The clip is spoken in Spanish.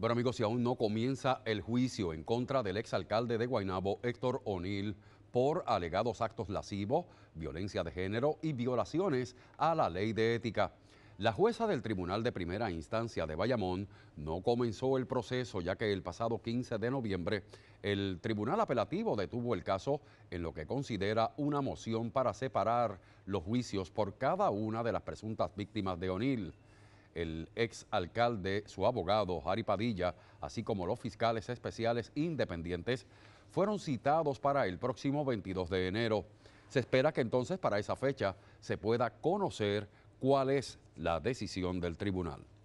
Bueno amigos, si aún no comienza el juicio en contra del exalcalde de Guaynabo, Héctor O'Neill, por alegados actos lascivos, violencia de género y violaciones a la ley de ética. La jueza del Tribunal de Primera Instancia de Bayamón no comenzó el proceso ya que el pasado 15 de noviembre el Tribunal Apelativo detuvo el caso en lo que considera una moción para separar los juicios por cada una de las presuntas víctimas de O'Neill el ex alcalde, su abogado Jari Padilla, así como los fiscales especiales independientes, fueron citados para el próximo 22 de enero. Se espera que entonces para esa fecha se pueda conocer cuál es la decisión del tribunal.